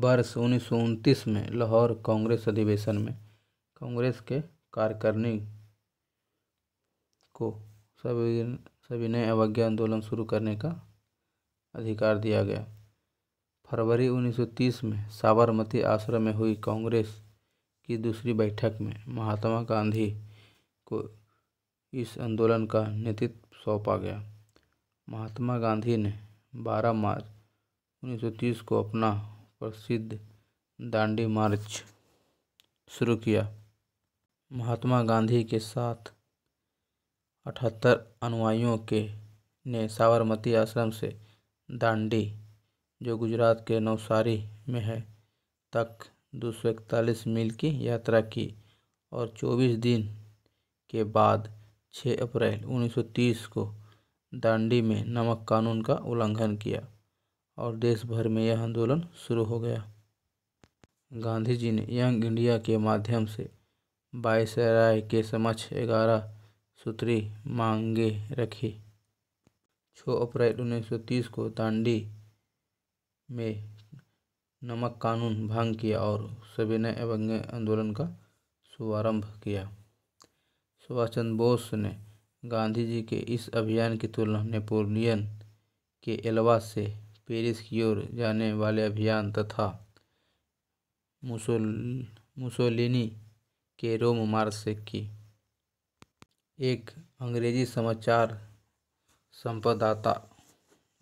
वर्ष उन्नीस सौ उनतीस में लाहौर कांग्रेस अधिवेशन में कांग्रेस के कार्यकारिणी को सभी सभी नए अवज्ञा आंदोलन शुरू करने का अधिकार दिया गया फरवरी 1930 में साबरमती आश्रम में हुई कांग्रेस की दूसरी बैठक में महात्मा गांधी को इस आंदोलन का नेतृत्व सौंपा गया महात्मा गांधी ने 12 मार्च 1930 को अपना प्रसिद्ध दांडी मार्च शुरू किया महात्मा गांधी के साथ अठहत्तर अनुयायियों के ने साबरमती आश्रम से दांडी जो गुजरात के नवसारी में है तक दो सौ इकतालीस मील की यात्रा की और 24 दिन के बाद 6 अप्रैल 1930 को दांडी में नमक कानून का उल्लंघन किया और देश भर में यह आंदोलन शुरू हो गया गांधी जी ने यंग इंडिया के माध्यम से बायसराय के समक्ष ग्यारह सूत्री मांगे रखी छः अप्रैल 1930 को दांडी में नमक कानून भंग किया और सविनय एवं आंदोलन का शुभारंभ किया सुभाष चंद्र बोस ने गांधी जी के इस अभियान की तुलना नेपोलियन के एलवा से पेरिस की ओर जाने वाले अभियान तथा मुसोल मुसोलिनी के रोम मार्च की एक अंग्रेजी समाचार संपदाता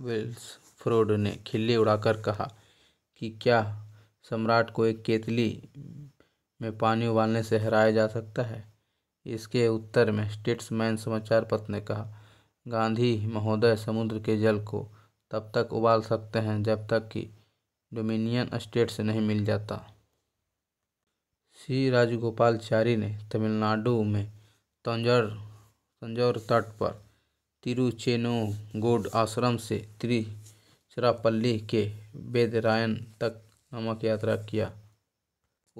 विल्स फ्रोड ने खिल्ली उड़ाकर कहा कि क्या सम्राट को एक केतली में पानी उबालने से हराया जा सकता है इसके उत्तर में स्टेट्समैन समाचार पत्र ने कहा गांधी महोदय समुद्र के जल को तब तक उबाल सकते हैं जब तक कि डोमिनियन स्टेट से नहीं मिल जाता सी राजगोपालचारी ने तमिलनाडु में तंजर तंजौर तट पर गोड आश्रम से त्रिचरापल्ली के बेदरायन तक नमक यात्रा किया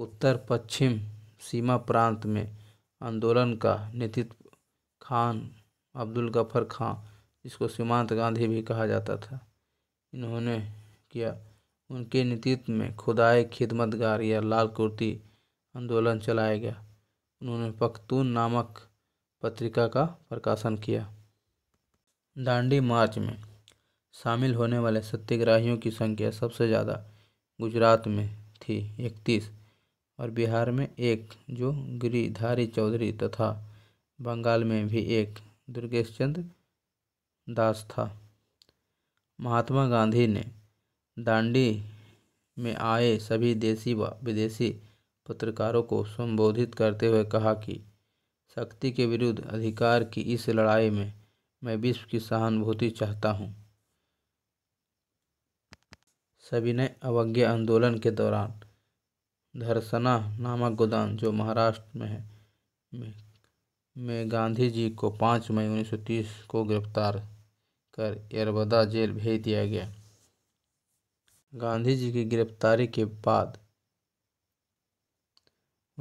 उत्तर पश्चिम सीमा प्रांत में आंदोलन का नेतृत्व खान अब्दुल गफर खान जिसको सीमांत गांधी भी कहा जाता था इन्होंने किया उनके नेतृत्व में खुदाए खिदमतगार या लाल कुर्ती आंदोलन चलाया गया उन्होंने पख्तून नामक पत्रिका का प्रकाशन किया दांडी मार्च में शामिल होने वाले सत्याग्रहियों की संख्या सबसे ज़्यादा गुजरात में थी इकतीस और बिहार में एक जो गिरिधारी चौधरी तथा बंगाल में भी एक दुर्गेश चंद्र दास था महात्मा गांधी ने दांडी में आए सभी देशी व विदेशी पत्रकारों को संबोधित करते हुए कहा कि शक्ति के विरुद्ध अधिकार की इस लड़ाई में मैं विश्व की सहानुभूति चाहता हूँ सविनय अवज्ञा आंदोलन के दौरान धरसना नामक गोदाम जो महाराष्ट्र में है में, में गांधी जी को पाँच मई 1930 को गिरफ्तार कर यरबदा जेल भेज दिया गया गांधी जी की गिरफ्तारी के बाद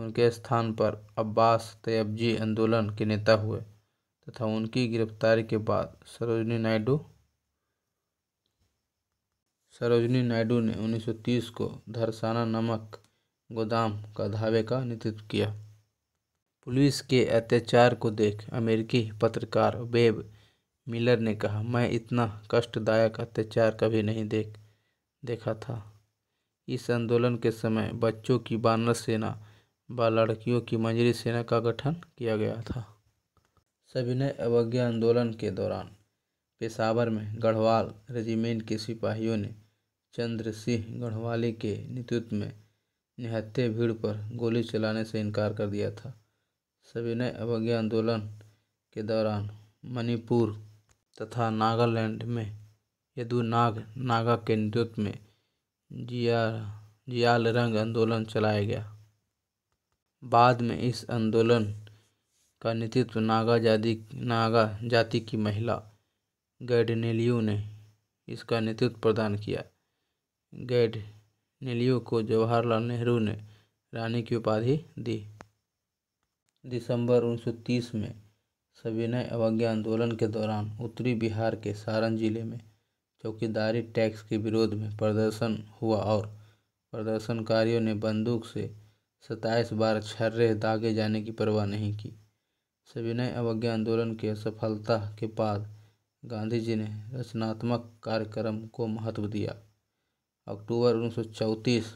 उनके स्थान पर अब्बास तैयबजी आंदोलन के नेता हुए तथा उनकी गिरफ्तारी के बाद सरोजनी नायडू सरोजनी नायडू ने 1930 को धरसाना नमक गोदाम का धावे का नेतृत्व किया पुलिस के अत्याचार को देख अमेरिकी पत्रकार वेब मिलर ने कहा मैं इतना कष्टदायक अत्याचार कभी नहीं देख देखा था इस आंदोलन के समय बच्चों की बानर सेना व लड़कियों की मंजरी सेना का गठन किया गया था सविनय अवज्ञा आंदोलन के दौरान पेशावर में गढ़वाल रेजिमेंट के सिपाहियों ने चंद्र सिंह गढ़वाली के नेतृत्व में निहत्ते भीड़ पर गोली चलाने से इनकार कर दिया था सविनय अवज्ञा आंदोलन के दौरान मणिपुर तथा नागालैंड में यदुनाग नागा के नेतृत्व में जिया रंग आंदोलन चलाया गया बाद में इस आंदोलन का नेतृत्व नागा जाति नागा जाति की महिला गैडनेलियो ने इसका नेतृत्व प्रदान किया गैडनेलियो को जवाहरलाल नेहरू ने रानी की उपाधि दी दिसंबर 1930 में सविनय अवज्ञा आंदोलन के दौरान उत्तरी बिहार के सारण जिले में चौकीदारी टैक्स के विरोध में प्रदर्शन हुआ और प्रदर्शनकारियों ने बंदूक से सताईस बार छर्रे दागे जाने की परवाह नहीं की सविनय अवज्ञा आंदोलन की असफलता के बाद गांधी जी ने रचनात्मक कार्यक्रम को महत्व दिया अक्टूबर उन्नीस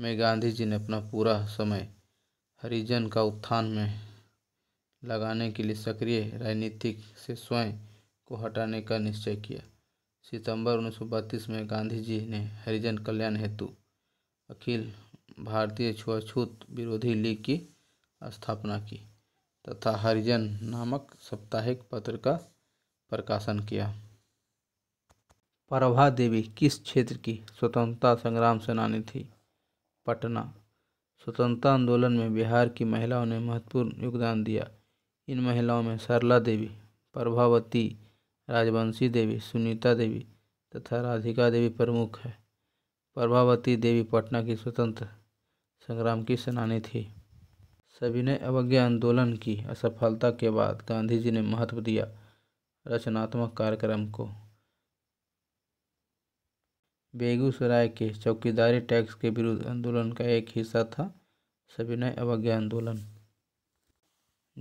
में गांधी जी ने अपना पूरा समय हरिजन का उत्थान में लगाने के लिए सक्रिय राजनीतिक से स्वयं को हटाने का निश्चय किया सितंबर उन्नीस में गांधी जी ने हरिजन कल्याण हेतु अखिल भारतीय छुआछूत विरोधी लीग की स्थापना की तथा हरिजन नामक साप्ताहिक पत्र का प्रकाशन किया प्रभा देवी किस क्षेत्र की स्वतंत्रता संग्राम सेनानी थी पटना स्वतंत्रता आंदोलन में बिहार की महिलाओं ने महत्वपूर्ण योगदान दिया इन महिलाओं में सरला देवी प्रभावती राजवंशी देवी सुनीता देवी तथा राधिका देवी प्रमुख है प्रभावती देवी पटना की स्वतंत्र संग्राम की सेनानी थी सविनय अवज्ञा आंदोलन की असफलता के बाद गांधी जी ने महत्व दिया रचनात्मक कार्यक्रम को बेगूसराय के चौकीदारी टैक्स के विरुद्ध आंदोलन का एक हिस्सा था सविनय अवज्ञा आंदोलन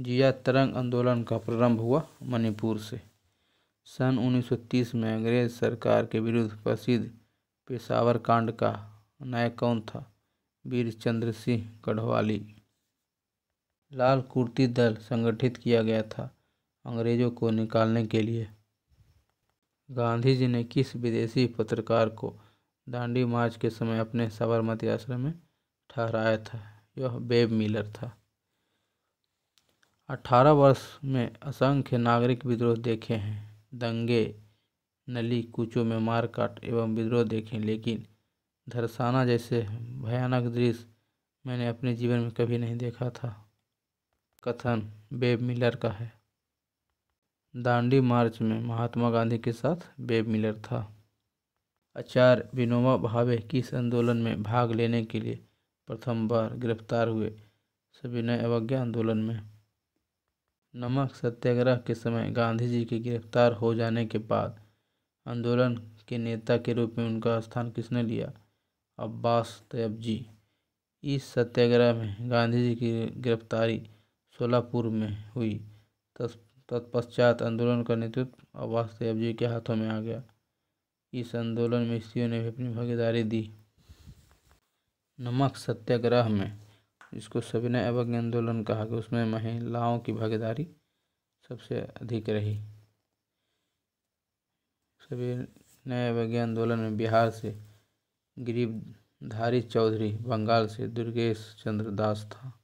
जिया तरंग आंदोलन का प्रारंभ हुआ मणिपुर से सन 1930 में अंग्रेज सरकार के विरुद्ध प्रसिद्ध पेशावर कांड का नायक कौन था वीर चंद्र सिंह गढ़वाली लाल कुर्ती दल संगठित किया गया था अंग्रेजों को निकालने के लिए गांधी जी ने किस विदेशी पत्रकार को दांडी मार्च के समय अपने साबरमती आश्रम में ठहराया था यह बेब मिलर था अठारह वर्ष में असंख्य नागरिक विद्रोह देखे हैं दंगे नली कूचों में मारकाट एवं विद्रोह देखे लेकिन धरसाना जैसे भयानक दृश्य मैंने अपने जीवन में कभी नहीं देखा था कथन बेब मिलर का है दांडी मार्च में महात्मा गांधी के साथ बेब मिलर था आचार्य विनोबा भावे किस आंदोलन में भाग लेने के लिए प्रथम बार गिरफ्तार हुए सभी नए अवज्ञा आंदोलन में नमक सत्याग्रह के समय गांधी जी के गिरफ्तार हो जाने के बाद आंदोलन के नेता के रूप में उनका स्थान किसने लिया अब्बास तैयब जी इस सत्याग्रह में गांधी जी की गिरफ्तारी सोलापुर में हुई तत्पश्चात आंदोलन का नेतृत्व अब्बास तैयब जी के हाथों में आ गया इस आंदोलन में स्त्रियों ने भी अपनी भागीदारी दी नमक सत्याग्रह में जिसको सविनय अवज्ञ आंदोलन कहा गया उसमें महिलाओं की भागीदारी सबसे अधिक रही सविनय अवज्ञ आंदोलन में बिहार से गिरिधारी चौधरी बंगाल से दुर्गेश चंद्र दास था